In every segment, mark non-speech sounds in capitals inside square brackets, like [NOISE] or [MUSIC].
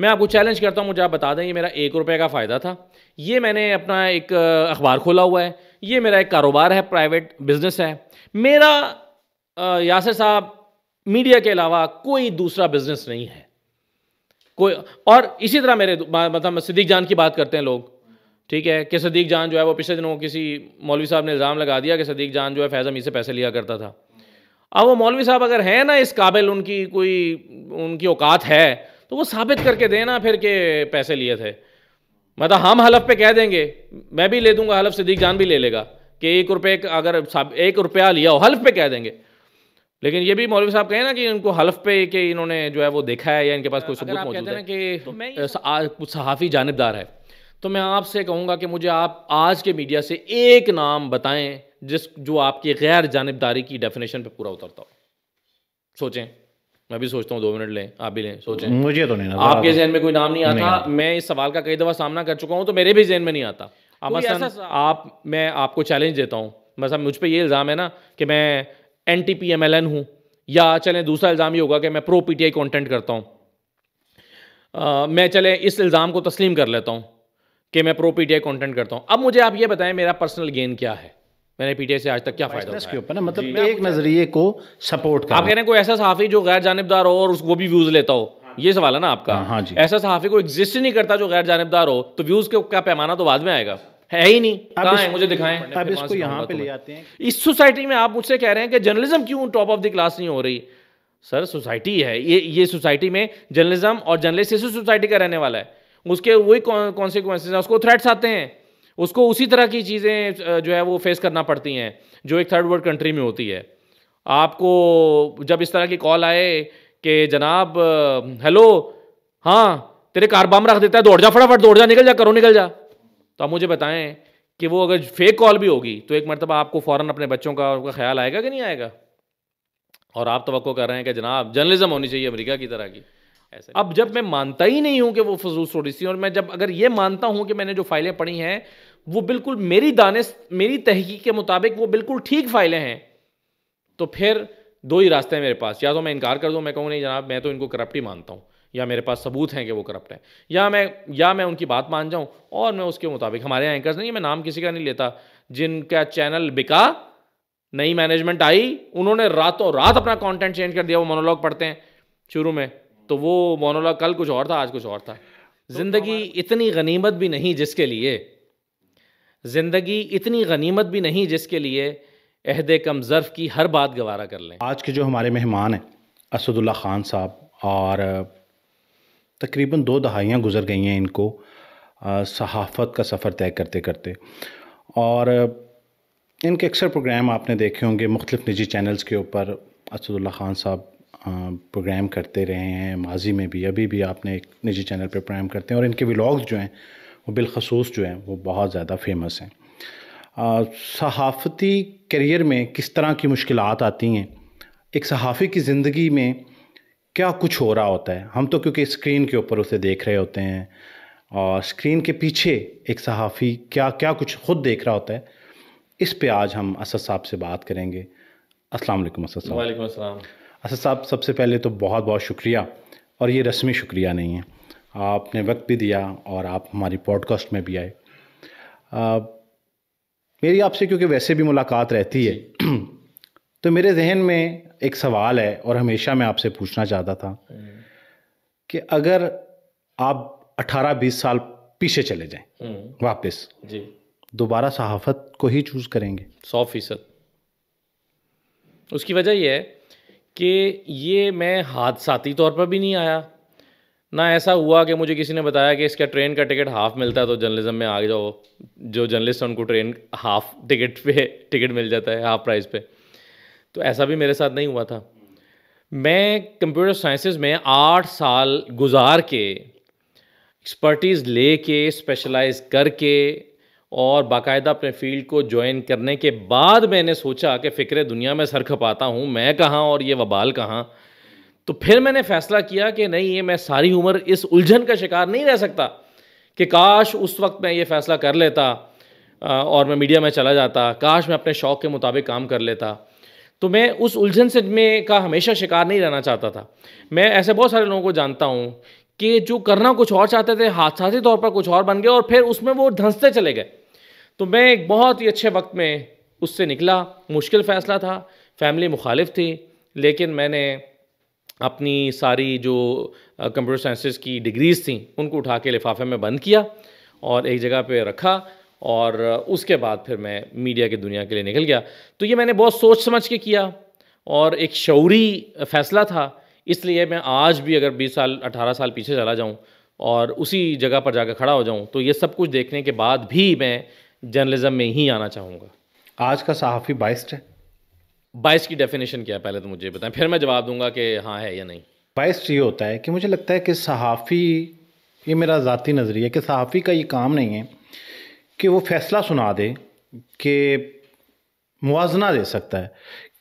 मैं आपको चैलेंज करता हूँ मुझे आप बता दें ये मेरा एक रुपये का फ़ायदा था ये मैंने अपना एक अखबार खोला हुआ है ये मेरा एक कारोबार है प्राइवेट बिजनेस है मेरा यासर साहब मीडिया के अलावा कोई दूसरा बिजनेस नहीं है कोई और इसी तरह मेरे मतलब सिद्दीक जान की बात करते हैं लोग ठीक है कि सदीक जान जो है वो पिछले दिनों किसी मौलवी साहब ने इल्ज़ाम लगा दिया कि सदीक जान जो है फैज़ अमी से पैसे लिया करता था अब वो मौलवी साहब अगर हैं ना इस काबिल उनकी कोई उनकी औकात है तो वो साबित करके देना फिर के पैसे लिए थे मतलब हम हलफ पे कह देंगे मैं भी ले दूंगा हलफ सिद्दीक जान भी ले लेगा कि एक रुपये अगर एक रुपया लिया हो हल्फ पे कह देंगे लेकिन ये भी मौलवी साहब कहें ना कि इनको हल्फ पे कि इन्होंने जो है वो देखा है या इनके पास कोई सबूत मौजूद है कि तो सहाफ़ी जानबदार है तो मैं आपसे कहूँगा कि मुझे आप आज के मीडिया से एक नाम बताएं जिस जो आपकी गैर जानबदारी की डेफिनेशन पे पूरा उतरता हो सोचें मैं भी सोचता हूँ दो मिनट लें आप भी लें सोचें मुझे तो नहीं आपके जहन में कोई नाम नहीं आता मैं इस सवाल का कई दफ़ा सामना कर चुका हूँ तो मेरे भी जहन में नहीं आता अब मसलन आप मैं आपको चैलेंज देता हूँ मसला मुझ पर ये इल्ज़ाम है ना कि मैं anti P M L N हूँ या चलें दूसरा इल्ज़ाम ये होगा कि मैं pro P T I content करता हूँ मैं चले इस इल्ज़ाम को तस्लीम कर लेता हूँ कि मैं pro P T I content करता हूँ अब मुझे आप ये बताएं मेरा पर्सनल गेन क्या है मैंने पीटीए से आज तक क्या फायदा उसके ऊपर ना मतलब एक नजरिए को सपोर्ट कर आप कह रहे हैं कोई ऐसा साफी जो गैर जानबदार हो और उसको भी व्यूज़ लेता हो हाँ ये सवाल है ना आपका हाँ, हाँ जी ऐसा सहाफ़ी को एग्जिस्ट ही नहीं करता जो गैर जानबदार हो तो व्यूज़ के क्या पैमाना तो बाद में आएगा है ही नहीं अब है मुझे दिखाएं अब इसको यहाँ तो पे ले आते हैं इस सोसाइटी में आप मुझसे कह रहे हैं कि जर्नलिज्म क्यों टॉप ऑफ द क्लास नहीं हो रही सर सोसाइटी है ये ये सोसाइटी में जर्नलिज्म और जर्नलिस्ट इसी सोसाइटी का रहने वाला है उसके वही कॉन्सिक्वेंसेज उसको थ्रेट्स आते हैं उसको उसी तरह की चीज़ें जो है वो फेस करना पड़ती हैं जो एक थर्ड वर्ल्ड कंट्री में होती है आपको जब इस तरह की कॉल आए कि जनाब हेलो हाँ तेरे कार बम रख देता है दौड़ जा फटाफट दौड़ जा निकल जा करो निकल जा तो आप मुझे बताएं कि वो अगर फेक कॉल भी होगी तो एक मरतबा आपको फ़ौरन अपने बच्चों का उनका ख्याल आएगा कि नहीं आएगा और आप तो कर रहे हैं कि जनाब जर्नलिज्म होनी चाहिए अमेरिका की तरह की अब जब मैं मानता ही नहीं हूं कि वो फजूल स्टोरीज थी और मैं जब अगर ये मानता हूं कि मैंने जो फाइलें पढ़ी हैं वो बिल्कुल मेरी दानिश मेरी तहकीक के मुताबिक वो बिल्कुल ठीक फाइलें हैं तो फिर दो ही रास्ते हैं मेरे पास या तो मैं इनकार कर दूं मैं कहूँ नहीं जनाब मैं तो इनको करप्ट ही मानता हूँ या मेरे पास सबूत हैं कि वो करप्ट हैं या मैं या मैं उनकी बात मान जाऊँ और मैं उसके मुताबिक हमारे यहाँ एंकर्स नहीं मैं नाम किसी का नहीं लेता जिनका चैनल बिका नई मैनेजमेंट आई उन्होंने रातों रात अपना कंटेंट चेंज कर दिया वो मोनोलॉग पढ़ते हैं शुरू में तो वो मोनोलॉग कल कुछ और था आज कुछ और था तो ज़िंदगी इतनी गनीमत भी नहीं जिसके लिए ज़िंदगी इतनी गनीमत भी नहीं जिसके लिए अहद कम ज़र्फ़ की हर बात गवारा कर लें आज के जो हमारे मेहमान हैं असदुल्ला ख़ान साहब और तकरीबन दो दहाइयाँ गुजर गई हैं इनको सहाफ़त का सफ़र तय करते करते और इनके अक्सर प्रोग्राम आपने देखे होंगे मुख्तफ निजी चैनल्स के ऊपर असदुल्ला ख़ान साहब प्रोग्राम करते रहे हैं माजी में भी अभी भी आपने एक निजी चैनल पर प्रोग्राम करते हैं और इनके व्लाग्स जो हैं वो बिलखसूस जो हैं वो बहुत ज़्यादा फेमस हैं सहाफ़ती करियर में किस तरह की मुश्किल आती हैं एक सहाफ़ी की ज़िंदगी में क्या कुछ हो रहा होता है हम तो क्योंकि स्क्रीन के ऊपर उसे देख रहे होते हैं और स्क्रीन के पीछे एक सहाफ़ी क्या क्या कुछ खुद देख रहा होता है इस पे आज हम असद साहब से बात करेंगे अस्सलाम वालेकुम असद साहब वालेकुम अस्सलाम असद अच्छा साहब सबसे पहले तो बहुत बहुत शुक्रिया और ये रस्मी शुक्रिया नहीं है आपने वक्त भी दिया और आप हमारी पॉडकास्ट में भी आए आ, मेरी आपसे क्योंकि वैसे भी मुलाकात रहती है तो मेरे जहन में एक सवाल है और हमेशा मैं आपसे पूछना चाहता था कि अगर आप 18-20 साल पीछे चले जाएं हम्म। वापस जी दोबारा सहाफत को ही चूज़ करेंगे सौ फीसद उसकी वजह यह है कि ये मैं हादसाती तौर पर भी नहीं आया ना ऐसा हुआ कि मुझे किसी ने बताया कि इसका ट्रेन का टिकट हाफ़ मिलता है तो जर्नलिज्म में आ जाओ जो जर्नलिस्ट हैं उनको ट्रेन हाफ़ टिकट पे टिकट मिल जाता है हाफ़ प्राइस पे तो ऐसा भी मेरे साथ नहीं हुआ था मैं कंप्यूटर साइंसेस में आठ साल गुजार के एक्सपर्टीज़ ले के स्पेशलाइज करके और बाकायदा अपने फील्ड को ज्वाइन करने के बाद मैंने सोचा कि फ़िक्र दुनिया में सर खपाता हूँ मैं कहाँ और ये वबाल कहाँ तो फिर मैंने फ़ैसला किया कि नहीं ये मैं सारी उम्र इस उलझन का शिकार नहीं रह सकता कि काश उस वक्त मैं ये फ़ैसला कर लेता और मैं मीडिया में चला जाता काश मैं अपने शौक़ के मुताबिक काम कर लेता तो मैं उस उलझन से में का हमेशा शिकार नहीं रहना चाहता था मैं ऐसे बहुत सारे लोगों को जानता हूँ कि जो करना कुछ और चाहते थे हादसाती तौर पर कुछ और बन गए और फिर उसमें वो धंसते चले गए तो मैं एक बहुत ही अच्छे वक्त में उससे निकला मुश्किल फ़ैसला था फैमिली मुखालिफ थी लेकिन मैंने अपनी सारी जो कंप्यूटर साइंसेस की डिग्रीज़ थी उनको उठा के लिफाफे में बंद किया और एक जगह पे रखा और उसके बाद फिर मैं मीडिया की दुनिया के लिए निकल गया तो ये मैंने बहुत सोच समझ के किया और एक शौरी फ़ैसला था इसलिए मैं आज भी अगर 20 साल 18 साल पीछे चला जाऊं और उसी जगह पर जाकर खड़ा हो जाऊं तो ये सब कुछ देखने के बाद भी मैं जर्नलिज़म में ही आना चाहूँगा आज का सहाफ़ी बाइस्ड है बाइस की डेफिनेशन क्या है पहले तो मुझे बताएं फिर मैं जवाब दूंगा कि हाँ है या नहीं बाइस ये होता है कि मुझे लगता है कि सहाफ़ी ये मेरा ज़ाती नज़रिया कि सहाफ़ी का ये काम नहीं है कि वो फ़ैसला सुना दे कि मुवजना दे सकता है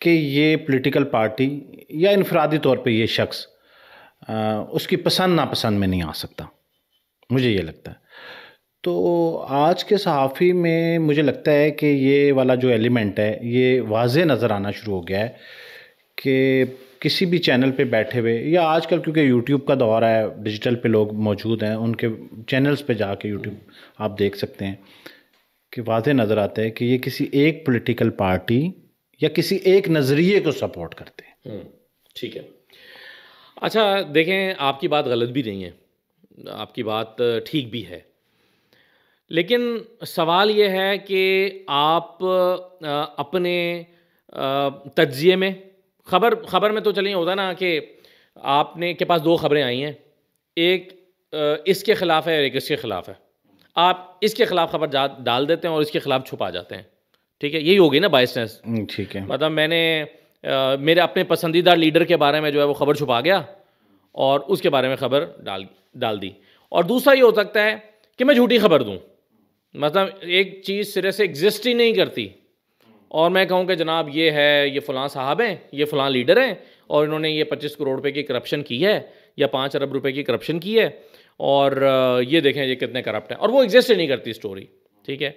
कि ये पोलिटिकल पार्टी या इनफरादी तौर पर ये शख्स उसकी पसंद नापसंद में नहीं आ सकता मुझे ये लगता है तो आज के सहाफ़ी में मुझे लगता है कि ये वाला जो एलिमेंट है ये वाज नज़र आना शुरू हो गया है कि किसी भी चैनल पे बैठे हुए या आजकल क्योंकि यूट्यूब का दौर है डिजिटल पे लोग मौजूद हैं उनके चैनल्स पे जाके यूट्यूब आप देख सकते हैं कि वाज नज़र आते हैं कि ये किसी एक पॉलिटिकल पार्टी या किसी एक नज़रिए को सपोर्ट करते हैं हम्म, ठीक है अच्छा देखें आपकी बात गलत भी नहीं है आपकी बात ठीक भी है लेकिन सवाल ये है कि आप अपने तजिए में खबर खबर में तो चलिए होता ना कि आपने के पास दो खबरें आई हैं एक इसके ख़िलाफ़ है और एक इसके ख़िलाफ़ है आप इसके ख़िलाफ़ खबर डाल देते हैं और इसके ख़िलाफ़ छुपा जाते हैं ठीक है यही होगी ना बाई चांस हम्म, ठीक है मतलब मैंने आ, मेरे अपने पसंदीदा लीडर के बारे में जो है वो खबर छुपा गया और उसके बारे में खबर डाल डाल दी और दूसरा ये हो सकता है कि मैं झूठी खबर दूँ मतलब एक चीज़ सिरे से एग्जिस्ट ही नहीं करती और मैं कहूँ कि जनाब ये है ये फ़लाँ साहब हैं ये फ़लाँ लीडर हैं और इन्होंने ये पच्चीस करोड़ रुपये की करप्शन की है या पाँच अरब रुपये की करप्शन की है और ये देखें ये कितने करप्ट हैं और वो एग्जिस्ट ही नहीं करती स्टोरी ठीक है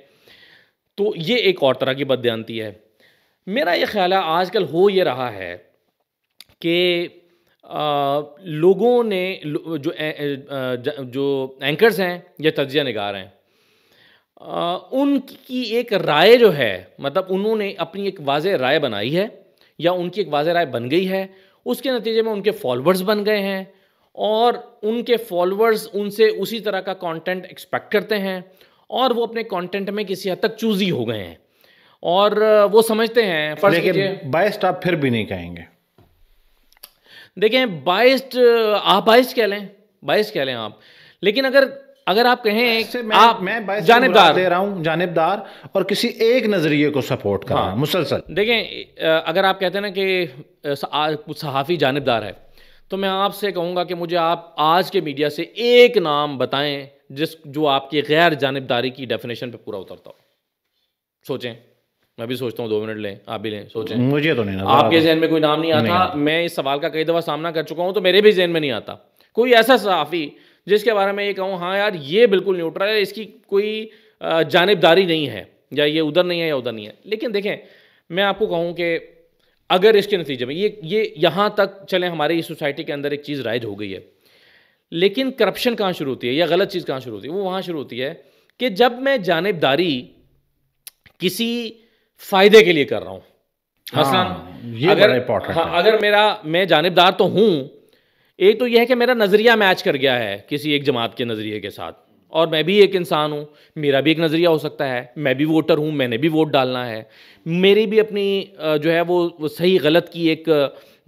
तो ये एक और तरह की बदयानती है मेरा ये ख्याल है आजकल हो ये रहा है कि लोगों ने जो ए, जो एंकर्स हैं या तजिया नगार हैं आ, उनकी एक राय जो है मतलब उन्होंने अपनी एक वाज राय बनाई है या उनकी एक वाज राय बन गई है उसके नतीजे में उनके फॉलोअर्स बन गए हैं और उनके फॉलोअर्स उनसे उसी तरह का कंटेंट एक्सपेक्ट करते हैं और वो अपने कंटेंट में किसी हद तक चूजी हो गए हैं और वो समझते हैं लेकिन बाइस्ट आप फिर भी नहीं कहेंगे देखें बाइस्ट आप बाइस्ट कह लें बाइस्ट कह लें आप लेकिन अगर अगर आप कहें मैं, आप मैं जानबदार दे रहा हूं जानबदार और किसी एक नज़रिए को सपोर्ट कर हाँ। हूं मुसलसल देखें अगर आप कहते हैं ना कि सहाफ़ी जानबदार है तो मैं आपसे कहूंगा कि मुझे आप आज के मीडिया से एक नाम बताएं जिस जो आपकी गैर जानबदारी की डेफिनेशन पे पूरा उतरता हो सोचें मैं भी सोचता हूँ दो मिनट लें आप भी लें सोचें मुझे तो नहीं आपके जहन में कोई नाम नहीं आता मैं इस सवाल का कई दफ़ा सामना कर चुका हूँ तो मेरे भी जहन में नहीं आता कोई ऐसा सहाफ़ी जिसके बारे में ये कहूँ हाँ यार ये बिल्कुल न्यूट्रल है इसकी कोई जानबदारी नहीं है या ये उधर नहीं है या उधर नहीं है लेकिन देखें मैं आपको कहूँ कि अगर इसके नतीजे में ये ये यहाँ तक चले हमारी सोसाइटी के अंदर एक चीज़ राइज हो गई है लेकिन करप्शन कहाँ शुरू होती है या गलत चीज़ कहाँ शुरू होती है वो वहाँ शुरू होती है कि जब मैं जानबदारी किसी फ़ायदे के लिए कर रहा हूँ हाँ, अगर, हाँ, अगर मेरा मैं जानबदार तो हूँ एक तो यह है कि मेरा नज़रिया मैच कर गया है किसी एक जमात के नज़रिए के साथ और मैं भी एक इंसान हूँ मेरा भी एक नज़रिया हो सकता है मैं भी वोटर हूँ मैंने भी वोट डालना है मेरी भी अपनी जो है वो सही गलत की एक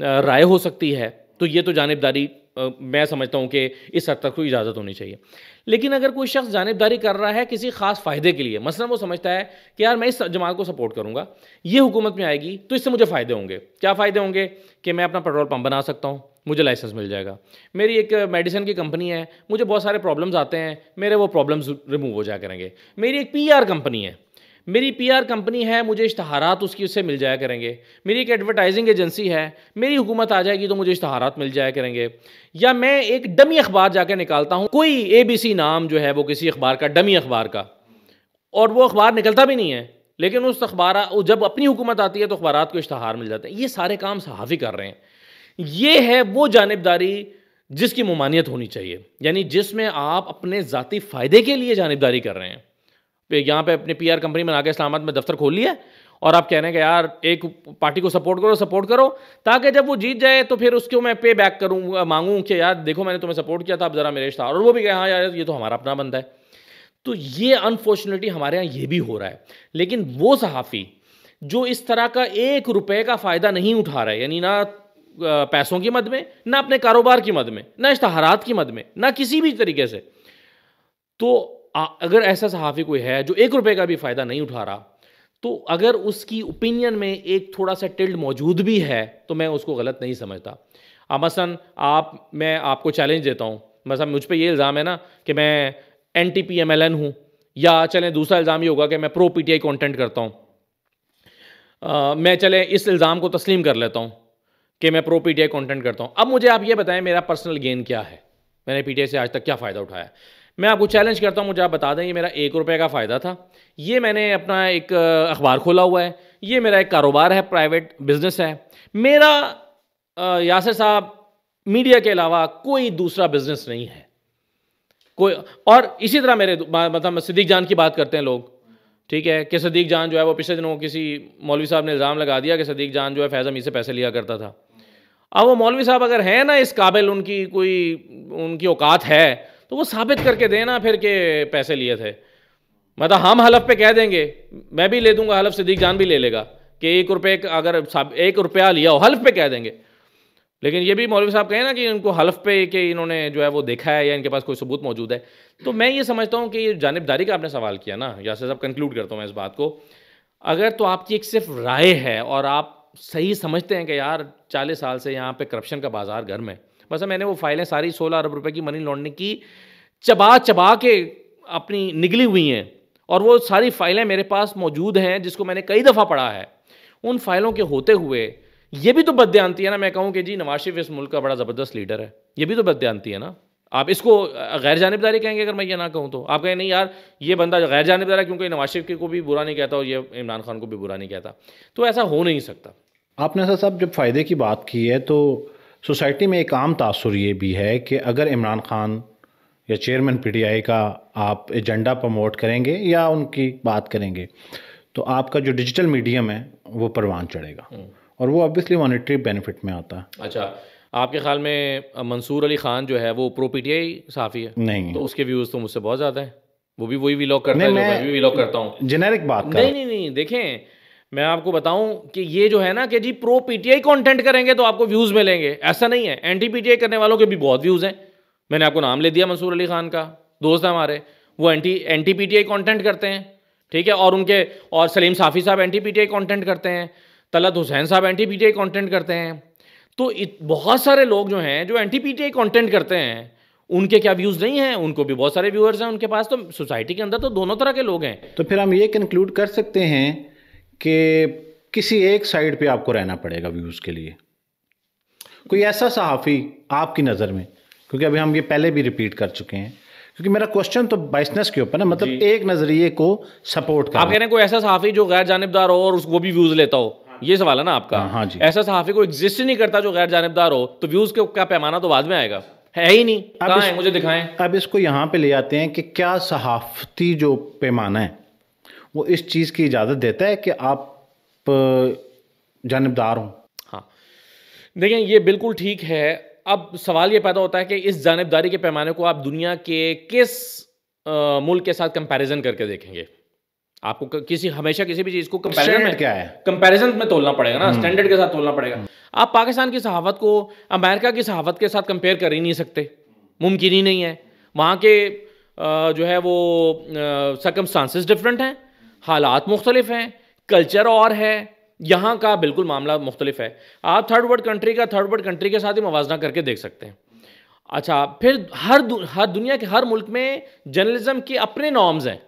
राय हो सकती है तो ये तो जानबदारी मैं समझता हूँ कि इस हद तक को इजाज़त होनी चाहिए लेकिन अगर कोई शख्स जानबदारी कर रहा है किसी खास फ़ायदे के लिए मसला वो समझता है कि यार मैं इस जमात को सपोर्ट करूँगा ये हुकूमत में आएगी तो इससे मुझे फ़ायदे होंगे क्या फ़ायदे होंगे कि मैं अपना पेट्रोल पम्प बना सकता हूँ मुझे लाइसेंस मिल जाएगा मेरी एक मेडिसिन की कंपनी है मुझे बहुत सारे प्रॉब्लम्स आते हैं मेरे वो प्रॉब्लम्स रिमूव हो जाया करेंगे मेरी एक पीआर कंपनी है मेरी पीआर कंपनी है मुझे इश्तहारात उसकी उससे मिल जाया करेंगे मेरी एक एडवर्टाइजिंग एजेंसी है मेरी हुकूमत आ जाएगी तो मुझे इश्तहारात मिल जाया करेंगे या मैं एक डमी अखबार जाकर निकालता हूँ कोई सी नाम जो है वो किसी अखबार का डमी अखबार का और वो अखबार निकलता भी नहीं है लेकिन उस अखबार जब अपनी हुकूमत आती है तो अखबार को इश्तहार मिल जाते हैं ये सारे काम सहाफ़ी कर रहे हैं ये है वो जानबदारी जिसकी ममानियत होनी चाहिए यानी जिसमें आप अपने ज़ाती फ़ायदे के लिए जानबदारी कर रहे हैं यहाँ पे अपने पीआर कंपनी में के इस्लामाबाद में दफ्तर खोल लिया और आप कह रहे हैं कि यार एक पार्टी को सपोर्ट करो सपोर्ट करो ताकि जब वो जीत जाए तो फिर उसको मैं पे बैक करूँ मांगूँ कि यार देखो मैंने तुम्हें सपोर्ट किया था आप ज़रा मेरे था और वो भी कहे हाँ यार ये तो हमारा अपना बंदा है तो ये अनफॉर्चुनेटली हमारे यहाँ ये भी हो रहा है लेकिन वो सहाफ़ी जो इस तरह का एक रुपये का फ़ायदा नहीं उठा रहा है यानी ना पैसों की मद में ना अपने कारोबार की मद में ना इश्तहारात की मद में ना किसी भी तरीके से तो आ, अगर ऐसा सहाफ़ी कोई है जो एक रुपए का भी फ़ायदा नहीं उठा रहा तो अगर उसकी ओपिनियन में एक थोड़ा सा टिल्ड मौजूद भी है तो मैं उसको गलत नहीं समझता अब मसन आप मैं आपको चैलेंज देता हूँ मसा मुझ पर ये इल्ज़ाम है ना कि मैं anti P M L N हूँ या चलें दूसरा इल्ज़ाम ये होगा कि मैं pro P T I content करता हूँ मैं चले इस इल्ज़ाम को तस्लीम कर लेता हूँ कि मैं pro P T I content करता हूँ अब मुझे आप ये बताएं मेरा पर्सनल गेन क्या है मैंने पी टी आई से आज तक क्या फ़ायदा उठाया मैं आपको चैलेंज करता हूँ मुझे आप बता दें ये मेरा एक रुपये का फ़ायदा था ये मैंने अपना एक अखबार खोला हुआ है ये मेरा एक कारोबार है प्राइवेट बिजनेस है मेरा यासर साहब मीडिया के अलावा कोई दूसरा बिजनेस नहीं है कोई और इसी तरह मेरे मतलब सिद्दीक जान की बात करते हैं लोग ठीक है कि सदीक जान जो है वो पिछले दिनों किसी मौलवी साहब ने इल्ज़ाम लगा दिया कि सदीक जान जो है फैज़ अमी से पैसे लिया करता था अब वो मौलवी साहब अगर हैं ना इस काबिल उनकी कोई उनकी औकात है तो वो साबित करके देना फिर के पैसे लिए थे मतलब हम हलफ पे कह देंगे मैं भी ले दूंगा हलफ सिद्दीक जान भी ले लेगा कि एक रुपये अगर एक रुपया लिया हो हलफ पे कह देंगे लेकिन ये भी मौलवी साहब कहें ना कि इनको हलफ पे कि इन्होंने जो है वो देखा है या इनके पास कोई सबूत मौजूद है तो मैं ये समझता हूँ कि ये जानबदारी का आपने सवाल किया ना से साहब कंक्लूड करता हूँ मैं इस बात को अगर तो आपकी एक सिर्फ राय है और आप सही समझते हैं कि यार चालीस साल से यहाँ पे करप्शन का बाजार गर्म है बस मैंने वो फाइलें सारी सोलह अरब रुपये की मनी लॉन्ड्रिंग की चबा चबा के अपनी निकली हुई हैं और वो सारी फाइलें मेरे पास मौजूद हैं जिसको मैंने कई दफ़ा पढ़ा है उन फाइलों के होते हुए ये भी तो बदयांती है ना मैं कहूँ कि जी नवाज शरीफ इस मुल्क का बड़ा ज़बरदस्त लीडर है ये भी तो बदयांती है ना आप इसको गैर जानबदारी कहेंगे अगर मैं ये ना कहूँ तो आप कहें नहीं यार ये बंदा गैर जानबदार है क्योंकि नवाज शरीफ को भी बुरा नहीं कहता और ये इमरान खान को भी बुरा नहीं कहता तो ऐसा हो नहीं सकता आपने ऐसा साहब जब फ़ायदे की बात की है तो सोसाइटी में एक आम तासर ये भी है कि अगर इमरान खान या चेयरमैन आई का आप एजेंडा प्रमोट करेंगे या उनकी बात करेंगे तो आपका जो डिजिटल मीडियम है वो परवान चढ़ेगा हम्म। और वो ऑब्वियसली मॉनिटरी बेनिफिट में आता है अच्छा आपके ख्याल में मंसूर अली खान जो है वो प्रो पी टी आई साफ़ी है नहीं तो उसके व्यूज़ तो मुझसे बहुत ज़्यादा है वो भी वही वीलॉग करता है मैं भी वीलॉग करता हूँ जेनेरिक बात नहीं नहीं नहीं देखें मैं आपको बताऊं कि ये जो है ना कि जी प्रो पीटीआई कंटेंट करेंगे तो आपको व्यूज़ मिलेंगे ऐसा नहीं है एंटी पीटीआई करने वालों के भी बहुत व्यूज़ हैं मैंने आपको नाम ले दिया मंसूर अली खान का दोस्त है हमारे वो एंटी एंटी पीटीआई कंटेंट करते हैं ठीक है और उनके और सलीम साफ़ी साहब एंटी पीटीआई कंटेंट करते हैं तलत हुसैन साहब एंटी पीटीआई कंटेंट करते हैं तो बहुत सारे लोग जो हैं जो एंटी पीटीआई कंटेंट करते हैं उनके क्या व्यूज़ नहीं हैं उनको भी बहुत सारे व्यूअर्स हैं उनके पास तो सोसाइटी के अंदर तो दोनों तरह के लोग हैं तो फिर हम ये कंक्लूड कर सकते हैं कि किसी एक साइड पे आपको रहना पड़ेगा व्यूज़ के लिए कोई ऐसा सहाफ़ी आपकी नज़र में क्योंकि अभी हम ये पहले भी रिपीट कर चुके हैं क्योंकि मेरा क्वेश्चन तो बाइसनेस के ऊपर ना मतलब एक नज़रिए को सपोर्ट कर आप कह रहे हैं कोई ऐसा सहाफ़ी जो गैर जानबदार हो और उसको भी व्यूज़ लेता हो हाँ ये सवाल है ना आपका हाँ, हाँ जी ऐसा सहाफ़ी को एग्जिस्ट नहीं करता जो गैर जानबदार हो तो व्यूज़ के क्या पैमाना तो बाद में आएगा है ही नहीं अब इस, है मुझे दिखाएं अब इसको यहाँ पे ले आते हैं कि क्या सहाफ़ती जो पैमाना है वो इस चीज़ की इजाज़त देता है कि आप जानबदार हों हाँ देखें ये बिल्कुल ठीक है अब सवाल ये पैदा होता है कि इस जानबदारी के पैमाने को आप दुनिया के किस मुल्क के साथ कंपैरिजन करके देखेंगे आपको किसी हमेशा किसी भी चीज़ को कंपैरिजन में क्या है कंपैरिजन में तोलना पड़ेगा ना स्टैंडर्ड हम्म। के साथ तोलना पड़ेगा हम्म। आप पाकिस्तान की सहावत को अमेरिका की सहावत के साथ कंपेयर कर ही नहीं सकते मुमकिन ही नहीं है वहाँ के जो है वो सर्कमस्टांसिस डिफरेंट हैं हालात मुख्तलिफ हैं कल्चर और है यहाँ का बिल्कुल मामला मुख्तलिफ है आप थर्ड वर्ल्ड कंट्री का थर्ड वर्ल्ड कंट्री के साथ ही मुवजना करके देख सकते हैं अच्छा फिर हर दु, हर दुनिया के हर मुल्क में जर्नलिज्म के अपने नॉर्म्स हैं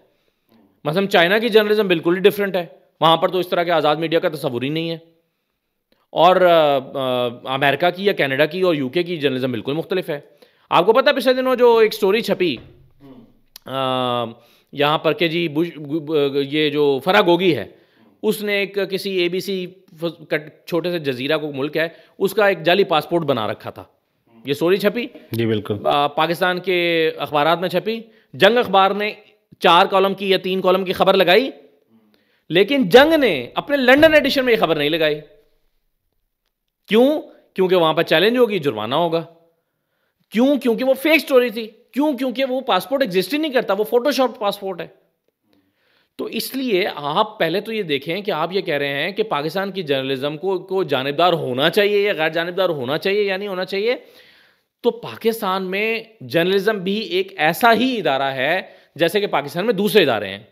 मतलब चाइना की जर्नलिज्म बिल्कुल ही डिफरेंट है वहाँ पर तो इस तरह के आज़ाद मीडिया का तस्वूर ही नहीं है और आ, अमेरिका की या कनाडा की और यूके की जर्नलिज्म बिल्कुल मुख्तलिफ है आपको पता पिछले दिनों जो एक स्टोरी छपी यहाँ पर के जी ये जो फरा गोगी है उसने एक किसी ए बी सी छोटे से जजीरा को मुल्क है उसका एक जाली पासपोर्ट बना रखा था ये स्टोरी छपी जी बिल्कुल पाकिस्तान के अखबार में छपी जंग अखबार ने चार कॉलम की या तीन कॉलम की खबर लगाई लेकिन जंग ने अपने लंडन एडिशन में ये खबर नहीं लगाई क्यों क्योंकि वहां पर चैलेंज होगी जुर्माना होगा क्यों क्योंकि वो फेक स्टोरी थी क्यों क्योंकि वो पासपोर्ट एग्जिस्ट ही नहीं करता वो फोटोशॉप पासपोर्ट है तो इसलिए आप पहले तो ये देखें कि आप ये कह रहे हैं कि पाकिस्तान की जर्नलिज्म को को जानबदार होना चाहिए या गैर जानबदार होना चाहिए या नहीं होना चाहिए तो पाकिस्तान में जर्नलिज्म भी एक ऐसा ही इदारा है जैसे कि पाकिस्तान में दूसरे इदारे हैं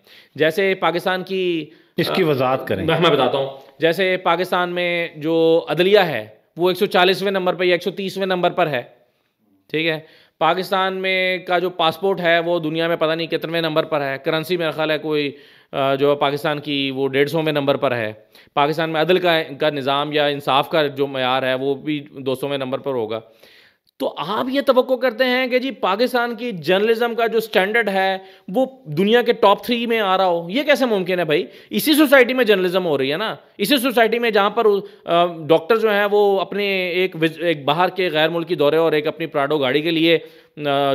जैसे पाकिस्तान की इसकी वजात करें मैं बताता हूँ जैसे पाकिस्तान में जो अदलिया है वो 140वें नंबर पर या 130वें नंबर पर है ठीक है पाकिस्तान में का जो पासपोर्ट है वो दुनिया में पता नहीं कितने नंबर पर है करेंसी मेरा ख्याल है कोई जो पाकिस्तान की वो डेढ़ सौवें नंबर पर है पाकिस्तान में अदल का का निज़ाम या इंसाफ का जो मैार है वो भी दो सौवें नंबर पर होगा तो आप ये तो करते हैं कि जी पाकिस्तान की जर्नलिज्म का जो स्टैंडर्ड है वो दुनिया के टॉप थ्री में आ रहा हो ये कैसे मुमकिन है भाई इसी सोसाइटी में जर्नलिज्म हो रही है ना इसी सोसाइटी में जहाँ पर डॉक्टर जो हैं वो अपने एक एक बाहर के गैर मुल्की दौरे और एक अपनी प्राडो गाड़ी के लिए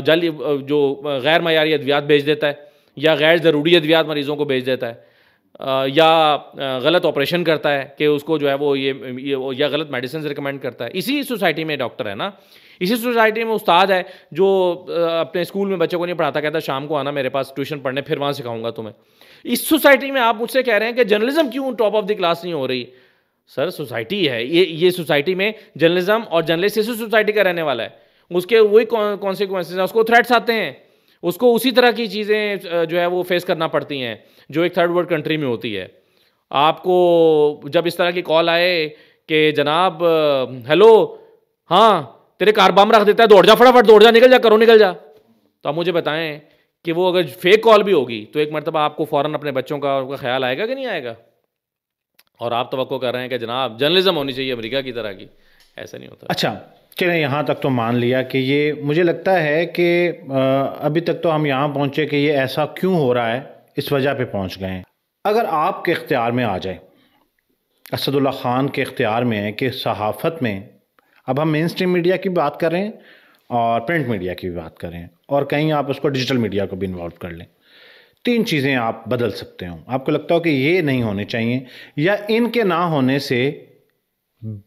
जाली जो गैर मैारी अद्वियात भेज देता है या गैर ज़रूरी अद्वियात मरीज़ों को भेज देता है या गलत ऑपरेशन करता है कि उसको जो है वो ये, ये या गलत मेडिसिन रिकमेंड करता है इसी सोसाइटी में डॉक्टर है ना इसी सोसाइटी में उस्ताद है जो अपने स्कूल में बच्चों को नहीं पढ़ाता कहता शाम को आना मेरे पास ट्यूशन पढ़ने फिर वहाँ सिखाऊंगा तुम्हें इस सोसाइटी में आप मुझसे कह रहे हैं कि जर्नलिज्म क्यों टॉप ऑफ द क्लास नहीं हो रही सर सोसाइटी है ये ये सोसाइटी में जर्नलिज्म और जर्नलिस्ट इसी सोसाइटी का रहने वाला है उसके वही कॉन्सिक्वेंसेज हैं उसको थ्रेट्स आते हैं उसको उसी तरह की चीज़ें जो है वो फेस करना पड़ती हैं जो एक थर्ड वर्ल्ड कंट्री में होती है आपको जब इस तरह की कॉल आए कि जनाब हेलो हाँ तेरे कार बम रख देता है दौड़ जा फटाफट दौड़ जा निकल जा करो निकल जा तो आप मुझे बताएं कि वो अगर फेक कॉल भी होगी तो एक मरतबा आपको फ़ौरन अपने बच्चों का उनका ख्याल आएगा कि नहीं आएगा और आप तो कर रहे हैं कि जनाब जर्नलिज्म होनी चाहिए अमरीका की तरह की ऐसा नहीं होता अच्छा चले यहाँ तक तो मान लिया कि ये मुझे लगता है कि अभी तक तो हम यहाँ पहुँचे कि ये ऐसा क्यों हो रहा है इस वजह पे पहुँच गए हैं अगर आपके इख्तियार में आ जाए असदुल्ला ख़ान के इख्तियार में है कि सहाफ़त में अब हम मेन स्ट्रीम मीडिया की बात करें और प्रिंट मीडिया की भी बात करें और कहीं आप उसको डिजिटल मीडिया को भी इन्वॉल्व कर लें तीन चीज़ें आप बदल सकते हो आपको लगता हो कि ये नहीं होने चाहिए या इनके ना होने से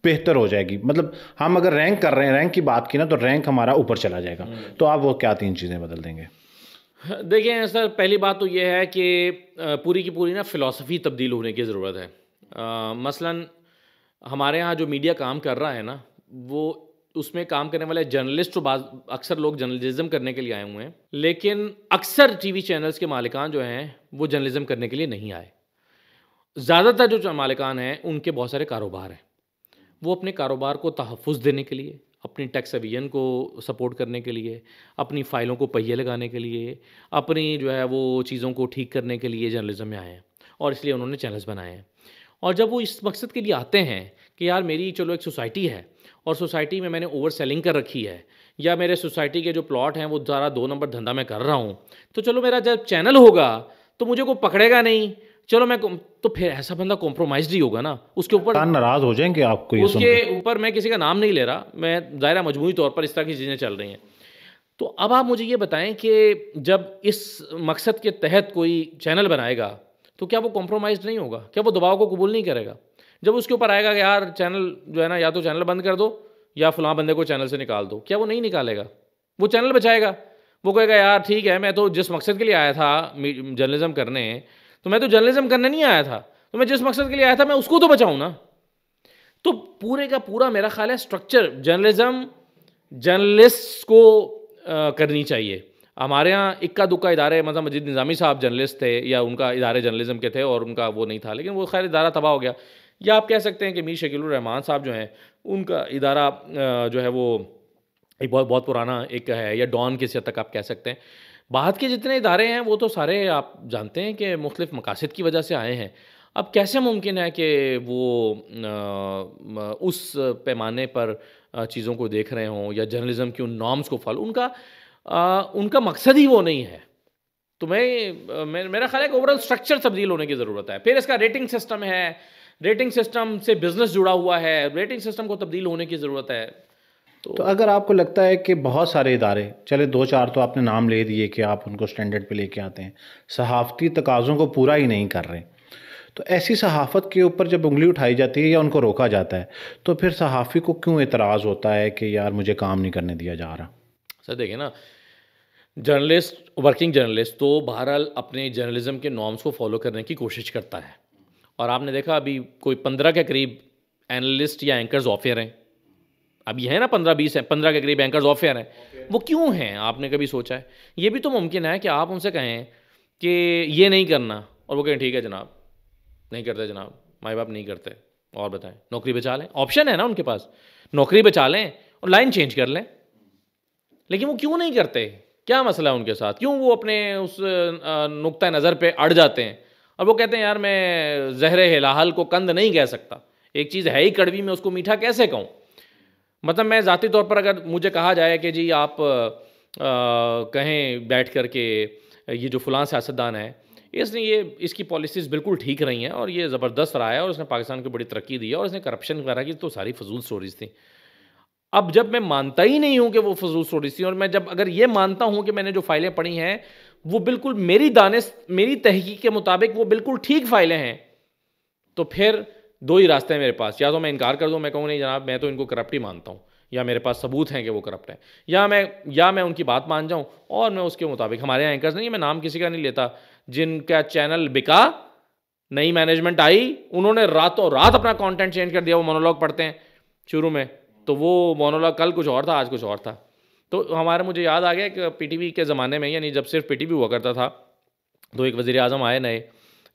बेहतर हो जाएगी मतलब हम अगर रैंक कर रहे हैं रैंक की बात की ना तो रैंक हमारा ऊपर चला जाएगा हम्म। तो आप वो क्या तीन चीज़ें बदल देंगे देखिए सर पहली बात तो ये है कि पूरी की पूरी ना फ़िलासफ़ी तब्दील होने की ज़रूरत है मसला मसलन हमारे यहाँ जो मीडिया काम कर रहा है ना वो उसमें काम करने वाले जर्नलिस्ट तो अक्सर लोग जर्नलिज्म करने के लिए आए हुए हैं लेकिन अक्सर टीवी चैनल्स के मालिकान जो हैं वो जर्नलिज्म करने के लिए नहीं आए ज़्यादातर जो मालिकान हैं उनके बहुत सारे कारोबार हैं वो अपने कारोबार को तहफ़ देने के लिए अपनी टैक्स अवियन को सपोर्ट करने के लिए अपनी फ़ाइलों को पहिए लगाने के लिए अपनी जो है वो चीज़ों को ठीक करने के लिए जर्नलिज्म में आए हैं और इसलिए उन्होंने चैनल्स बनाए हैं और जब वो इस मकसद के लिए आते हैं कि यार मेरी चलो एक सोसाइटी है और सोसाइटी में मैंने ओवर सेलिंग कर रखी है या मेरे सोसाइटी के जो प्लॉट हैं वो ज़्यादा दो नंबर धंधा मैं कर रहा हूँ तो चलो मेरा जब चैनल होगा तो मुझे को पकड़ेगा नहीं चलो मैं तो फिर ऐसा बंदा कॉम्प्रोमाइज ही होगा ना उसके ऊपर नाराज हो जाएंगे आपको उसके ऊपर मैं किसी का नाम नहीं ले रहा मैं दायरा मजमूरी तौर पर इस तरह की चीज़ें चल रही हैं तो अब आप मुझे ये बताएं कि जब इस मकसद के तहत कोई चैनल बनाएगा तो क्या वो कॉम्प्रोमाइज़ नहीं होगा क्या वो दबाव को कबूल नहीं करेगा जब उसके ऊपर आएगा कि यार चैनल जो है ना या तो चैनल बंद कर दो या फलां बंदे को चैनल से निकाल दो क्या वो नहीं निकालेगा वो चैनल बचाएगा वो कहेगा यार ठीक है मैं तो जिस मकसद के लिए आया था जर्नलिज्म करने तो मैं तो जर्नलिज्म करने नहीं आया था तो मैं जिस मकसद के लिए आया था मैं उसको तो बचाऊँ ना तो पूरे का पूरा मेरा ख्याल है स्ट्रक्चर जर्नलिज्म जर्नलिस्ट को आ, करनी चाहिए हमारे यहाँ इक्का दुक्का इदारे मतलब मजीद निज़ामी साहब जर्नलिस्ट थे या उनका इदारे जर्नलिज्म के थे और उनका वो नहीं था लेकिन वो खैर इदारा तबाह हो गया या आप कह सकते हैं कि मीर रहमान साहब जो हैं उनका इदारा जो है वो एक बहुत बहुत पुराना एक है या डॉन किस हद तक आप कह सकते हैं बाद के जितने इदारे हैं वो तो सारे आप जानते हैं कि मुख्तफ मकासद की वजह से आए हैं अब कैसे मुमकिन है कि वो उस पैमाने पर चीज़ों को देख रहे हों या जर्नलिज़म की उन नॉर्म्स को फॉलो उनका उनका मकसद ही वो नहीं है तो मैं मेरा ख्याल है कि ओवरऑल स्ट्रक्चर तब्दील होने की ज़रूरत है फिर इसका रेटिंग सिस्टम है रेटिंग सिस्टम से बिजनेस जुड़ा हुआ है रेटिंग सिस्टम को तब्दील होने की ज़रूरत है तो, तो अगर आपको लगता है कि बहुत सारे इदारे चले दो चार तो आपने नाम ले दिए कि आप उनको स्टैंडर्ड पे लेके आते हैं सहाफ़ती तकाज़ों को पूरा ही नहीं कर रहे तो ऐसी सहाफ़त के ऊपर जब उंगली उठाई जाती है या उनको रोका जाता है तो फिर सहाफ़ी को क्यों एतराज़ होता है कि यार मुझे काम नहीं करने दिया जा रहा सर देखिए ना जर्नलिस्ट वर्किंग जर्नलिस्ट तो बहरहाल अपने जर्नलिज्म के नॉर्म्स को फॉलो करने की कोशिश करता है और आपने देखा अभी कोई पंद्रह के करीब एनालिस्ट या एंकर्स ऑफेयर हैं अभी है ना पंद्रह बीस हैं पंद्रह के करीब एंकर्स ऑफेयर हैं वो क्यों हैं आपने कभी सोचा है ये भी तो मुमकिन है कि आप उनसे कहें कि ये नहीं करना और वो कहें ठीक है जनाब नहीं करते जनाब माए बाप नहीं करते और बताएं नौकरी बचा लें ऑप्शन है ना उनके पास नौकरी बचा लें और लाइन चेंज कर लें लेकिन वो क्यों नहीं करते क्या मसला है उनके साथ क्यों वो अपने उस नुक़ नज़र पर अड़ जाते हैं अब वो कहते हैं यार मैं जहर हिलाहल को कंद नहीं कह सकता एक चीज़ है ही कड़वी में उसको मीठा कैसे कहूँ मतलब मैं ज़ाती तौर पर अगर मुझे कहा जाए कि जी आप आ, कहें बैठ कर के ये जो फलां सियासतदान है इसने ये इसकी पॉलिसीज़ बिल्कुल ठीक रही हैं और ये ज़बरदस्त रहा है और उसने पाकिस्तान को बड़ी तरक्की दी है और इसने करप्शन वगैरह की तो सारी फजूल स्टोरीज थी अब जब मैं मानता ही नहीं हूँ कि वो फजूल स्टोरीज थी और मैं जब अगर ये मानता हूँ कि मैंने जो फाइलें पढ़ी हैं वो बिल्कुल मेरी दानिश मेरी तहकीक के मुताबिक वो बिल्कुल ठीक फाइलें हैं तो फिर दो ही रास्ते हैं मेरे पास या तो मैं इनकार कर दूँ मैं कहूँ नहीं जनाब मैं तो इनको करप्ट ही मानता हूँ या मेरे पास सबूत हैं कि वो करप्ट हैं या मैं या मैं उनकी बात मान जाऊँ और मैं उसके मुताबिक हमारे यहाँ एंकर्स नहीं मैं नाम किसी का नहीं लेता जिनका चैनल बिका नई मैनेजमेंट आई उन्होंने रातों रात अपना कंटेंट चेंज कर दिया वो मोनोलॉग पढ़ते हैं शुरू में तो वो मोनोलॉग कल कुछ और था आज कुछ और था तो हमारा मुझे याद आ गया कि पीटीवी के ज़माने में यानी जब सिर्फ पीटीवी हुआ करता था तो एक वज़ी अजम आए नए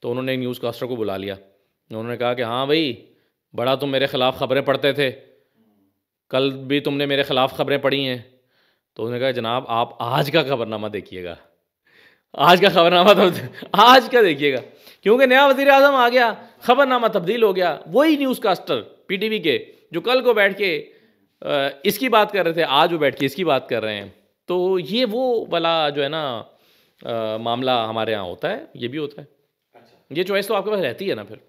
तो उन्होंने एक न्यूज़ कास्टर को बुला लिया उन्होंने कहा कि हाँ भाई बड़ा तुम मेरे ख़िलाफ़ ख़बरें पढ़ते थे कल भी तुमने मेरे ख़िलाफ़ ख़बरें पढ़ी हैं तो उन्होंने कहा जनाब आप आज का खबरनामा देखिएगा आज का खबरनामा तो [LAUGHS] आज का देखिएगा क्योंकि नया वज़ी अजम आ गया खबरनामा तब्दील हो गया वही न्यूज़ कास्टर पी टी के जो कल को बैठ के इसकी बात कर रहे थे आज वो बैठ के इसकी बात कर रहे हैं तो ये वो वाला जो है ना आ, मामला हमारे यहाँ होता है ये भी होता है अच्छा। ये चॉइस तो आपके पास रहती है ना फिर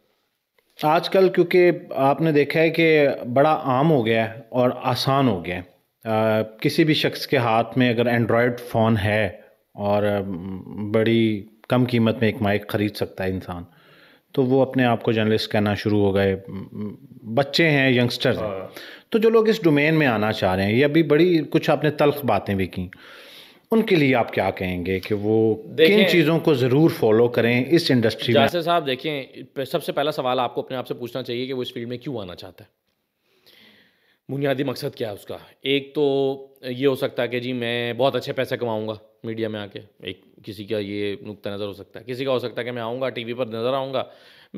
आजकल क्योंकि आपने देखा है कि बड़ा आम हो गया है और आसान हो गया है किसी भी शख्स के हाथ में अगर एंड्रॉयड फ़ोन है और बड़ी कम कीमत में एक माइक ख़रीद सकता है इंसान तो वो अपने आप को जर्नलिस्ट कहना शुरू हो गए बच्चे हैं यंगस्टर हैं हाँ। तो जो लोग इस डोमेन में आना चाह रहे हैं ये अभी बड़ी कुछ आपने तलख बातें भी की उनके लिए आप क्या कहेंगे कि वो किन चीज़ों को ज़रूर फॉलो करें इस इंडस्ट्री में साहब देखें सबसे पहला सवाल आपको अपने आप से पूछना चाहिए कि वो इस फील्ड में क्यों आना चाहता है बुनियादी मकसद क्या है उसका एक तो ये हो सकता है कि जी मैं बहुत अच्छे पैसे कमाऊँगा मीडिया में आके एक किसी का ये नुकता नज़र हो सकता है किसी का हो सकता है कि मैं आऊँगा टी पर नज़र आऊँगा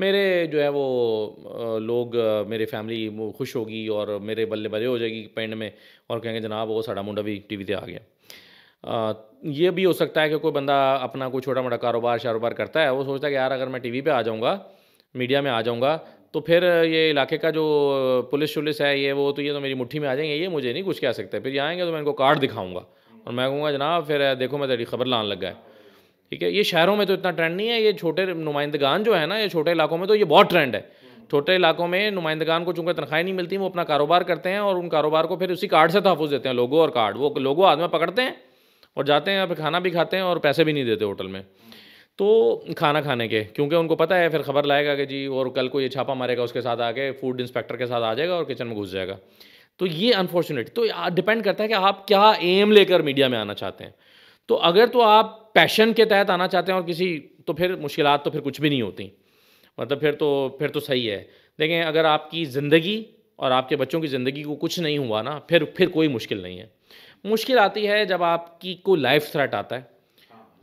मेरे जो है वो लोग मेरे फैमिली खुश होगी और मेरे बल्ले बल्ले हो जाएगी पेंड में और कहेंगे जनाब वो साढ़ा मुंडा भी टी वी आ गया आ, ये भी हो सकता है कि कोई बंदा अपना कोई छोटा मोटा कारोबार शारोबार करता है वो सोचता है कि यार अगर मैं टीवी पे आ जाऊँगा मीडिया में आ जाऊँगा तो फिर ये इलाके का जो पुलिस शुलिस है ये वो तो ये तो मेरी मुट्ठी में आ जाएंगे ये मुझे नहीं कुछ कह सकते फिर ये आएंगे तो मैं इनको कार्ड दिखाऊँगा और मैं कहूँगा जनाब फिर देखो मैं तेरी खबर लान लग गया है ठीक है ये शहरों में तो इतना ट्रेंड नहीं है ये छोटे नुमाइंदगान जो है ना ये छोटे इलाकों में तो ये बहुत ट्रेंड है छोटे इलाकों में नुमाइंदगान को चूंकि तनख्वाही नहीं मिलती वो अपना कारोबार करते हैं और उन कारोबार को फिर उसी कार्ड से तहफ़ देते हैं लोगों और कार्ड वो लोगों आदमी पकड़ते हैं और जाते हैं फिर खाना भी खाते हैं और पैसे भी नहीं देते होटल में तो खाना खाने के क्योंकि उनको पता है फिर खबर लाएगा कि जी और कल को ये छापा मारेगा उसके साथ आके फूड इंस्पेक्टर के साथ आ जाएगा और किचन में घुस जाएगा तो ये अनफॉर्चुनेट तो डिपेंड करता है कि आप क्या एम लेकर मीडिया में आना चाहते हैं तो अगर तो आप पैशन के तहत आना चाहते हैं और किसी तो फिर मुश्किल तो फिर कुछ भी नहीं होती मतलब फिर तो फिर तो सही है देखें अगर आपकी ज़िंदगी और आपके बच्चों की ज़िंदगी को कुछ नहीं हुआ ना फिर फिर कोई मुश्किल नहीं है मुश्किल आती है जब आपकी कोई लाइफ थ्रेट आता है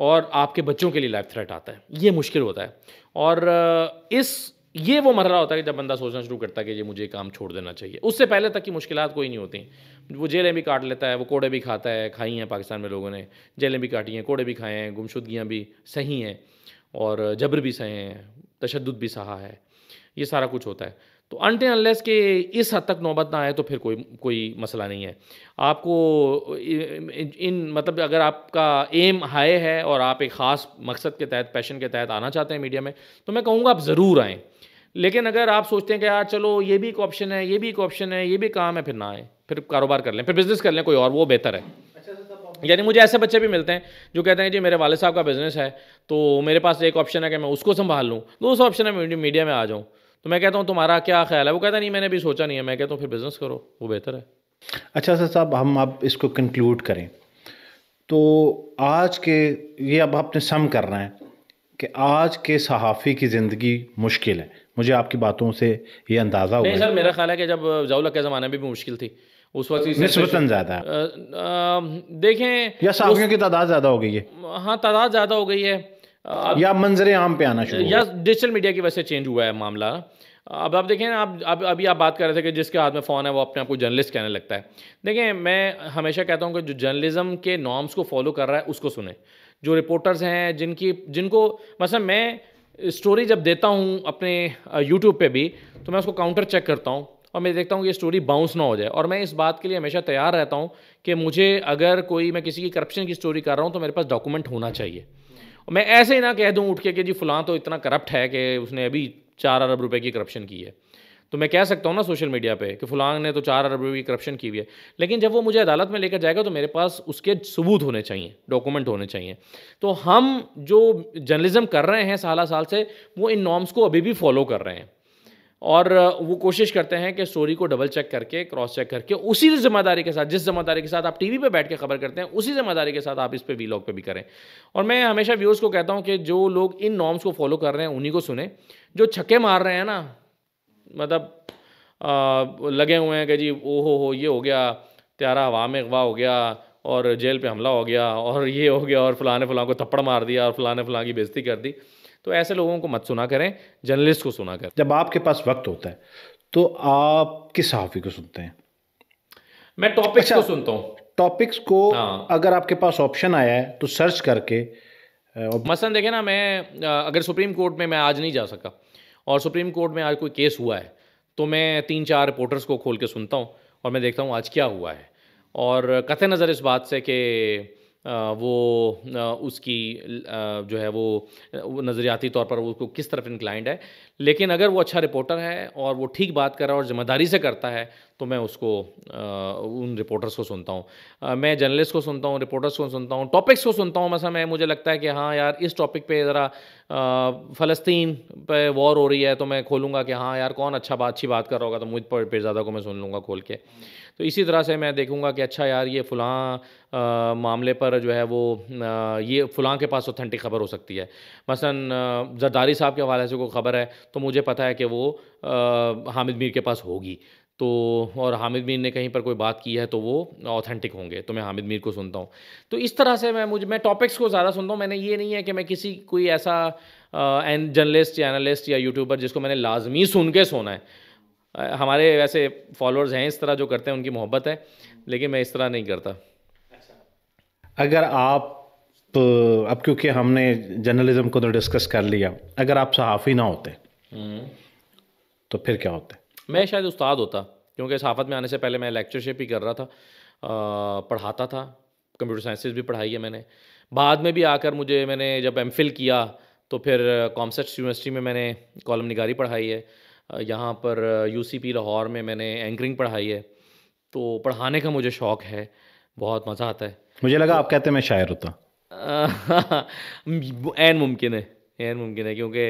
और आपके बच्चों के लिए लाइफ थ्रेट आता है ये मुश्किल होता है और इस ये वो रहा होता है कि जब बंदा सोचना शुरू करता है कि ये मुझे काम छोड़ देना चाहिए उससे पहले तक की मुश्किल कोई नहीं होती वो जेलें भी काट लेता है वो कोड़े भी खाता है खाई हैं पाकिस्तान में लोगों ने जेलें भी काटी हैं कोड़े भी खाए हैं गुमशुदगियाँ भी सही हैं और जबर भी सहे हैं तशद भी सहा है ये सारा कुछ होता है तो अनटे अनलेस के इस हद तक नौबत ना आए तो फिर कोई कोई मसला नहीं है आपको इन मतलब अगर आपका एम हाई है और आप एक ख़ास मकसद के तहत पैशन के तहत आना चाहते हैं मीडिया में तो मैं कहूँगा आप ज़रूर आएँ लेकिन अगर आप सोचते हैं कि यार चलो ये भी एक ऑप्शन है ये भी एक ऑप्शन है ये भी काम है फिर ना आए फिर कारोबार कर लें फिर बिज़नेस कर लें कोई और वो बेहतर है अच्छा, तो यानी मुझे ऐसे बच्चे भी मिलते हैं जो कहते हैं जी मेरे वाले साहब का बिज़नेस है तो मेरे पास एक ऑप्शन है कि मैं उसको संभाल लूँ दूसरा ऑप्शन है मीडिया में आ जाऊँ तो मैं कहता हूँ तुम्हारा क्या ख्याल है वो कहता नहीं मैंने भी सोचा नहीं है मैं कहता हूँ फिर बिज़नेस करो वो बेहतर है अच्छा सर साहब हम आप इसको कंक्लूड करें तो आज के ये अब आपने सम करना है कि आज के सहाफ़ी की ज़िंदगी मुश्किल है मुझे आपकी बातों से ये अंदाज़ा हुआ सर मेरा ख्याल है कि जब जाउला के ज़माने में भी मुश्किल थी उस वक्त ज़्यादा देखें या साफियों की तादाद ज़्यादा हो गई है हाँ तादाद ज़्यादा हो गई है या मंजर आम पे आना शुरू या डिजिटल मीडिया की वजह से चेंज हुआ है मामला अब आप देखें आप अब अभी आप बात कर रहे थे कि जिसके हाथ में फ़ोन है वो अपने आप को जर्नलिस्ट कहने लगता है देखें मैं हमेशा कहता हूँ कि जो जर्नलिज्म के नॉर्म्स को फॉलो कर रहा है उसको सुने जो रिपोर्टर्स हैं जिनकी जिनको मतलब मैं स्टोरी जब देता हूँ अपने यूट्यूब पे भी तो मैं उसको काउंटर चेक करता हूँ और मैं देखता हूँ ये स्टोरी बाउंस ना हो जाए और मैं इस बात के लिए हमेशा तैयार रहता हूँ कि मुझे अगर कोई मैं किसी की करप्शन की स्टोरी कर रहा हूँ तो मेरे पास डॉक्यूमेंट होना चाहिए और मैं ऐसे ही ना कह दूँ उठ के कि जी फलां तो इतना करप्ट है कि उसने अभी चार अरब रुपये की करप्शन की है तो मैं कह सकता हूँ ना सोशल मीडिया पे कि फलांग ने तो चार अरब रुपये की करप्शन की हुई है लेकिन जब वो मुझे अदालत में लेकर जाएगा तो मेरे पास उसके सबूत होने चाहिए डॉक्यूमेंट होने चाहिए तो हम जो जर्नलिज्म कर रहे हैं साल साल से वो इन नॉर्म्स को अभी भी फॉलो कर रहे हैं और वो कोशिश करते हैं कि स्टोरी को डबल चेक करके क्रॉस चेक करके उसी जिम्मेदारी के साथ जिस जिम्मेदारी के साथ आप टीवी पे बैठ के खबर करते हैं उसी जिम्मेदारी के साथ आप इस पर वीलॉग पे भी करें और मैं हमेशा व्यूअर्स को कहता हूँ कि जो लोग इन नॉर्म्स को फॉलो कर रहे हैं उन्हीं को सुने जो छक्के मार रहे हैं ना मतलब लगे हुए हैं कि जी ओ हो हो ये हो गया त्यारा हवा में अगवा हो गया और जेल पे हमला हो गया और ये हो गया और फलाने फलां को थप्पड़ मार दिया और फलाने फलां की बेइज्जती कर दी तो ऐसे लोगों को मत सुना करें जर्नलिस्ट को सुना करें जब आपके पास वक्त होता है तो आप किस हाफी को सुनते हैं मैं टॉपिक्स अच्छा, को सुनता हूँ टॉपिक्स को हाँ। अगर आपके पास ऑप्शन आया है तो सर्च करके मसन देखें ना मैं अगर सुप्रीम कोर्ट में मैं आज नहीं जा सका और सुप्रीम कोर्ट में आज कोई केस हुआ है तो मैं तीन चार रिपोर्टर्स को खोल के सुनता हूँ और मैं देखता हूँ आज क्या हुआ है और कत नज़र इस बात से कि वो उसकी जो है वो नज़रियाती तौर पर उसको किस तरफ इंक्लाइंड है लेकिन अगर वो अच्छा रिपोर्टर है और वो ठीक बात कर रहा है और ज़िम्मेदारी से करता है तो मैं उसको आ, उन रिपोर्टर्स को सुनता हूँ मैं जर्नलिस्ट को सुनता हूँ रिपोर्टर्स को सुनता हूँ टॉपिक्स को सुनता हूँ मसा मैं मुझे लगता है कि हाँ यार इस टॉपिक पे ज़रा फ़लस्तीन पे वॉर हो रही है तो मैं खोलूँगा कि हाँ यार कौन अच्छा बात अच्छी बात कर रहा होगा तो मुझ पर पेरजादा को मैं सुन लूँगा खोल के तो इसी तरह से मैं देखूँगा कि अच्छा यार ये फ़लाँ मामले पर जो है वो आ, ये फ़लाँ के पास ऑथेंटिक खबर हो सकती है मसलन जरदारी साहब के हवाले से कोई खबर है तो मुझे पता है कि वो हामिद मीर के पास होगी तो और हामिद मीर ने कहीं पर कोई बात की है तो वो ऑथेंटिक होंगे तो मैं हामिद मीर को सुनता हूँ तो इस तरह से मैं मुझे मैं टॉपिक्स को ज़्यादा सुनता हूँ मैंने ये नहीं है कि मैं किसी कोई ऐसा एन जर्नलिस्ट या एनालिस्ट या यूट्यूबर जिसको मैंने लाजमी सुन के सोना है हमारे वैसे फॉलोअर्स हैं इस तरह जो करते हैं उनकी मोहब्बत है लेकिन मैं इस तरह नहीं करता अगर आप अब क्योंकि हमने जर्नलिज़म को तो डिस्कस कर लिया अगर आप सहाफ़ी ना होते तो फिर क्या होता है मैं शायद उस्ताद होता क्योंकि सहाफत में आने से पहले मैं लेक्चरशिप ही कर रहा था आ, पढ़ाता था कंप्यूटर साइंसिस भी पढ़ाई है मैंने बाद में भी आकर मुझे मैंने जब एम किया तो फिर कॉमसेट्स यूनिवर्सिटी में मैंने कॉलम निगारी पढ़ाई है यहाँ पर यू लाहौर में मैंने एंकरिंग पढ़ाई है तो पढ़ाने का मुझे शौक़ है बहुत मज़ा आता है मुझे लगा तो, आप कहते हैं मैं शायर होता [LAUGHS] एन मुमकिन है एन मुमकिन है क्योंकि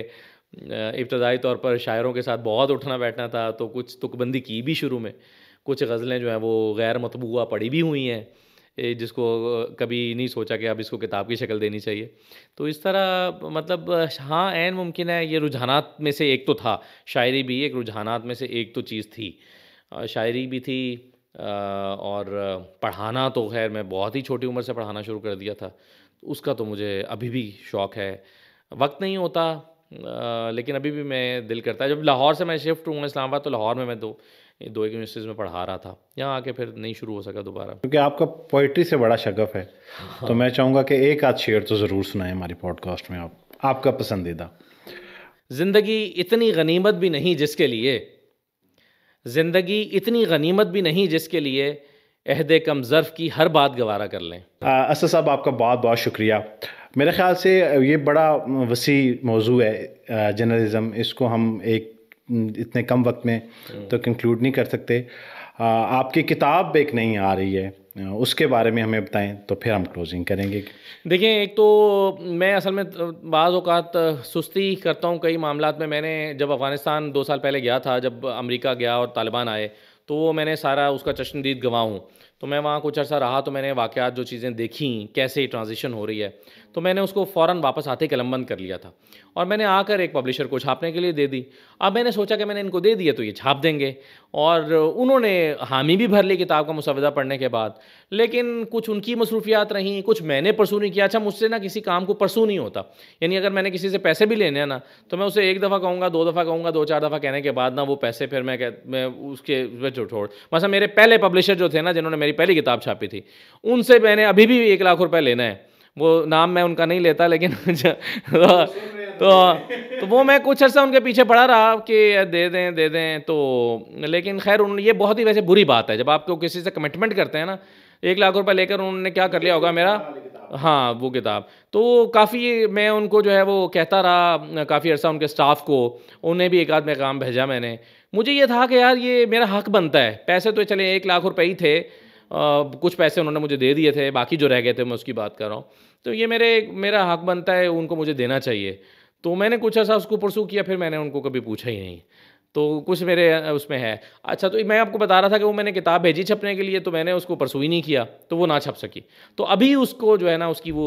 इब्तदाई तौर पर शायरों के साथ बहुत उठना बैठना था तो कुछ तुकबंदी की भी शुरू में कुछ गज़लें जो हैं वो गैर मतबूआ पड़ी भी हुई हैं जिसको कभी नहीं सोचा कि अब इसको किताब की शक्ल देनी चाहिए तो इस तरह मतलब हाँ एन मुमकिन है ये रुझानात में से एक तो था शायरी भी एक रुझानात में से एक तो चीज़ थी शायरी भी थी और पढ़ाना तो खैर मैं बहुत ही छोटी उम्र से पढ़ाना शुरू कर दिया था उसका तो मुझे अभी भी शौक़ है वक्त नहीं होता लेकिन अभी भी मैं दिल करता है जब लाहौर से मैं शिफ्ट हुआ इस्लामाबाद तो लाहौर में मैं दो दो एक यूनिवर्सिटीज़ में पढ़ा रहा था यहाँ आके फिर नहीं शुरू हो सका दोबारा क्योंकि आपका पोइट्री से बड़ा शगफ है तो हाँ। मैं चाहूँगा कि एक आध शेयर तो ज़रूर सुनाएं हमारी पॉडकास्ट में आप आपका पसंदीदा ज़िंदगी इतनी गनीमत भी नहीं जिसके लिए ज़िंदगी इतनी गनीमत भी नहीं जिसके लिए अहद कम ज़र्फ़ की हर बात गवारा कर लें असद साहब आपका बहुत बहुत शुक्रिया मेरे ख़्याल से ये बड़ा वसी मौजू है जर्नलिज़म इसको हम एक इतने कम वक्त में हम्म। तो कंक्लूड नहीं कर सकते आपकी किताब एक नहीं आ रही है उसके बारे में हमें बताएं तो फिर हम क्लोजिंग करेंगे देखिए एक तो मैं असल में बाज़ अवत सुस्ती करता हूँ कई मामला में मैंने जब अफ़गानिस्तान दो साल पहले गया था जब अमेरिका गया और तालिबान आए तो वो मैंने सारा उसका चश्मदीद गवाऊँ तो मैं वहाँ कुछ अर्सा रहा तो मैंने वाक़ जो चीज़ें देखी कैसे ट्रांजिशन हो रही है तो मैंने उसको फ़ौर वापस आते कलमबंद कर लिया था और मैंने आकर एक पब्लिशर को छापने के लिए दे दी अब मैंने सोचा कि मैंने इनको दे दिया तो ये छाप देंगे और उन्होंने हामी भी भर ली किताब का मुसवदा पढ़ने के बाद लेकिन कुछ उनकी मसरूफियात रहीं कुछ मैंने परसू नहीं किया अच्छा मुझसे ना किसी काम को परसू नहीं होता यानी अगर मैंने किसी से पैसे भी लेने हैं ना तो मैं उसे एक दफ़ा कहूँगा दो दफ़ा कहूँगा दो चार दफ़ा कहने के बाद ना वो पैसे फिर मैं मैं उसके छोड़ मसला मतलब मेरे पहले पब्लिशर जो थे ना जिन्होंने मेरी पहली किताब छापी थी उनसे मैंने अभी भी एक लाख रुपये लेना है वो नाम मैं उनका नहीं लेता लेकिन [LAUGHS] तो, तो तो वो मैं कुछ अर्सा उनके पीछे पड़ा रहा कि दे दें दे दें तो लेकिन खैर उन ये बहुत ही वैसे बुरी बात है जब आपको किसी से कमिटमेंट करते हैं ना एक लाख रुपए लेकर उन्होंने क्या कर लिया होगा मेरा हाँ वो किताब तो काफ़ी मैं उनको जो है वो कहता रहा काफ़ी अर्सा उनके स्टाफ को उन्हें भी एक आध में काम भेजा मैंने मुझे ये था कि यार ये मेरा हक बनता है पैसे तो चले एक लाख रुपए ही थे कुछ पैसे उन्होंने मुझे दे दिए थे बाकी जो रह गए थे मैं उसकी बात कर रहा हूँ तो ये मेरे मेरा हक बनता है उनको मुझे देना चाहिए तो मैंने कुछ ऐसा उसको परसू किया फिर मैंने उनको कभी पूछा ही नहीं तो कुछ मेरे उसमें है अच्छा तो मैं आपको बता रहा था कि वो मैंने किताब भेजी छपने के लिए तो मैंने उसको परसू ही नहीं किया तो वो ना छप सकी तो अभी उसको जो है ना उसकी वो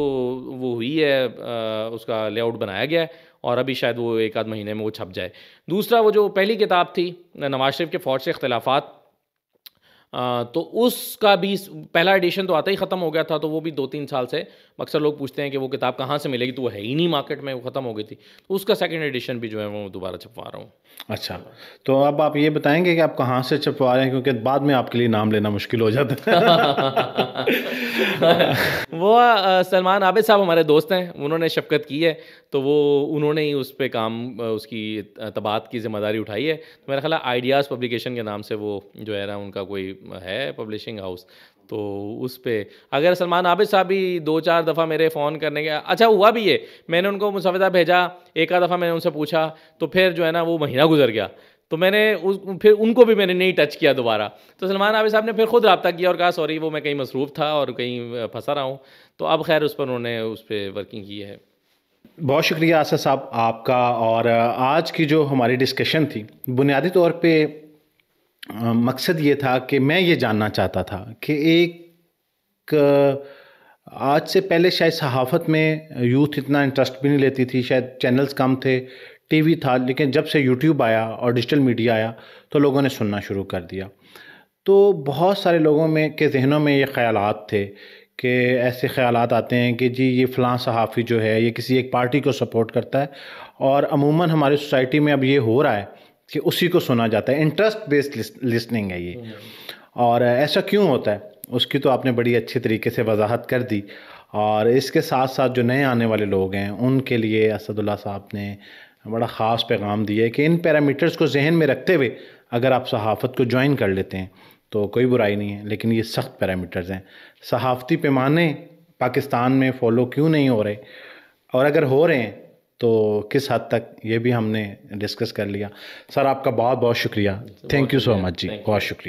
वो हुई है आ, उसका लेआउट बनाया गया है और अभी शायद वो एक आध महीने में वो छप जाए दूसरा वो जो पहली किताब थी नवाज शरीफ के फ़ौज से अख्तिलाफ़ात तो उसका भी पहला एडिशन तो आता ही ख़त्म हो गया था तो वो भी दो तीन साल से अक्सर लोग पूछते हैं कि वो किताब कहाँ से मिलेगी तो वो है ही नहीं मार्केट में वो ख़त्म हो गई थी तो उसका सेकेंड एडिशन भी जो है वो दोबारा छपवा रहा हूँ अच्छा तो अब आप ये बताएंगे कि आप कहाँ से छपवा रहे हैं क्योंकि बाद में आपके लिए नाम लेना मुश्किल हो जाता है [LAUGHS] वो सलमान आबिद साहब हमारे दोस्त हैं उन्होंने शफकत की है तो वो उन्होंने ही उस पर काम उसकी तबात की जिम्मेदारी उठाई है तो मेरा ख्याल आइडियाज़ पब्लिकेशन के नाम से वो जो है ना उनका कोई है पब्लिशिंग हाउस तो उस पर अगर सलमान आबिद साहब भी दो चार दफ़ा मेरे फ़ोन करने के अच्छा हुआ भी ये मैंने उनको मुसविदा भेजा एक आध दफ़ा मैंने उनसे पूछा तो फिर जो है ना वो महीना गुजर गया तो मैंने उस फिर उनको भी मैंने नहीं टच किया दोबारा तो सलमान आबिद साहब ने फिर खुद रबता किया और कहा सॉरी वो मैं कहीं मसरूफ़ था और कहीं फंसा रहा हूँ तो अब खैर उस पर उन्होंने उस पर वर्किंग की है बहुत शुक्रिया आसा साहब आपका और आज की जो हमारी डिस्कशन थी बुनियादी तौर पर मकसद ये था कि मैं ये जानना चाहता था कि एक आज से पहले शायद सहाफ़त में यूथ इतना इंटरेस्ट भी नहीं लेती थी शायद चैनल्स कम थे टीवी था लेकिन जब से यूट्यूब आया और डिजिटल मीडिया आया तो लोगों ने सुनना शुरू कर दिया तो बहुत सारे लोगों में के जहनों में ये ख्याल थे कि ऐसे ख्याल आते हैं कि जी ये फ़लाँ सहाफ़ी जो है ये किसी एक पार्टी को सपोर्ट करता है और अमूमन हमारी सोसाइटी में अब ये हो रहा है कि उसी को सुना जाता है इंटरेस्ट बेस्ड लिसनिंग है ये और ऐसा क्यों होता है उसकी तो आपने बड़ी अच्छे तरीके से वजाहत कर दी और इसके साथ साथ जो नए आने वाले लोग हैं उनके लिए असदुल्ला साहब ने बड़ा ख़ास पैगाम दिया है कि इन पैरामीटर्स को जहन में रखते हुए अगर आप सहाफ़त को ज्वाइन कर लेते हैं तो कोई बुराई नहीं है लेकिन ये सख्त पैरामीटर्स हैं सहाफ़ती पैमाने पाकिस्तान में फॉलो क्यों नहीं हो रहे और अगर हो रहे हैं तो किस हद तक ये भी हमने डिस्कस कर लिया सर आपका बहुत बहुत शुक्रिया थैंक यू सो मच जी बहुत शुक्रिया